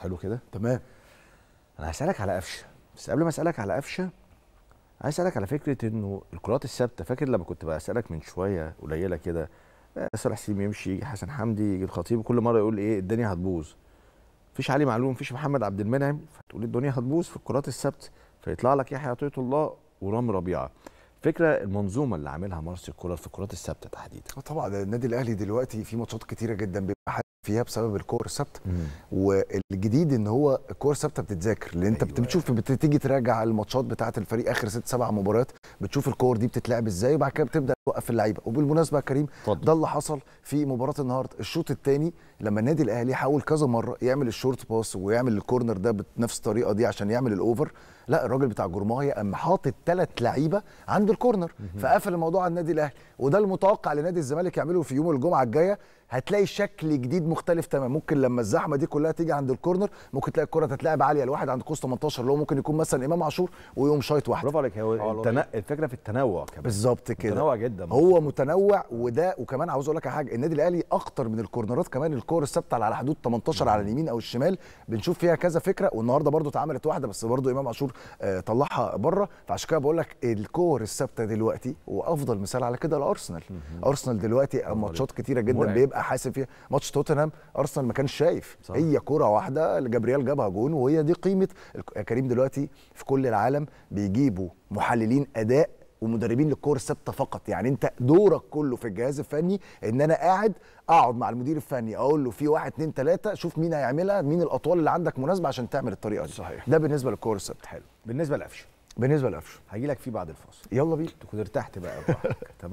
حلو كده تمام انا هسالك على قفشه بس قبل ما اسالك على قفشه عايز اسالك على فكره انه الكرات الثابته فاكر لما كنت بسالك من شويه قليله كده آه، صالح سليم يمشي يجي حسن حمدي يجي الخطيب كل مره يقول ايه الدنيا هتبوظ مفيش علي معلوم مفيش محمد عبد المنعم فتقول الدنيا هتبوظ في الكرات الثابته فيطلع لك يحيى عطيه الله ورام ربيعه فكره المنظومه اللي عاملها مارسي كولر في الكرات الثابته تحديدا آه طبعا النادي الاهلي دلوقتي في ماتشات كتيره جدا فيها بسبب الكور الثابته والجديد ان هو الكور الثابته بتتذاكر لان انت أيوة. بتشوف يعني. بتيجي تراجع الماتشات بتاعه الفريق اخر ست سبع مباريات بتشوف الكور دي بتتلعب ازاي وبعد كده بتبدا توقف اللعيبه وبالمناسبه يا كريم فضل. ده اللي حصل في مباراه النهارده الشوط الثاني لما النادي الاهلي حاول كذا مره يعمل الشورت باس ويعمل الكورنر ده بنفس الطريقه دي عشان يعمل الاوفر لا الراجل بتاع جرمايه قام حاطط ثلاث لعيبه عند الكورنر فقفل الموضوع على النادي الاهلي وده المتوقع لنادي الزمالك يعمله في يوم الجمعه الجايه هتلاقي شكل جديد مختلف تماما ممكن لما الزحمه دي كلها تيجي عند الكورنر ممكن تلاقي الكره تتلعب عاليه لواحد عند قوس 18 اللي هو ممكن يكون مثلا امام عاشور ويقوم شايط واحد برافو عليك هو آه، الفكره في التنوع كمان بالظبط كده متنوع جدا هو متنوع وده وكمان عاوز اقول لك على حاجه النادي الاهلي اكتر من الكورنرات كمان الكور الثابته على حدود 18 على اليمين او الشمال بنشوف فيها كذا فكره والنهارده برده اتعملت واحده بس برده امام عاشور آه، طلعها بره فعشان كده بقول لك الكور الثابته دلوقتي وافضل مثال على كده الارسنال ارسنال دلوقتي ماتشات كتيره جدا بيبقى حاسب فيها ماتش توتنهام ارسنال ما كانش شايف صح. هي كره واحده جابرييل جابها جون وهي دي قيمه كريم دلوقتي في كل العالم بيجيبوا محللين اداء ومدربين للكور الثابته فقط يعني انت دورك كله في الجهاز الفني ان انا قاعد اقعد مع المدير الفني اقول له في واحد اتنين تلاته شوف مين هيعملها مين الاطوال اللي عندك مناسبه عشان تعمل الطريقه دي صحيح ده بالنسبه للكور الثابته حلو بالنسبه لقفشه بالنسبه لقفشه هجي لك فيه بعد الفاصل يلا بينا تكون ارتحت بقى تمام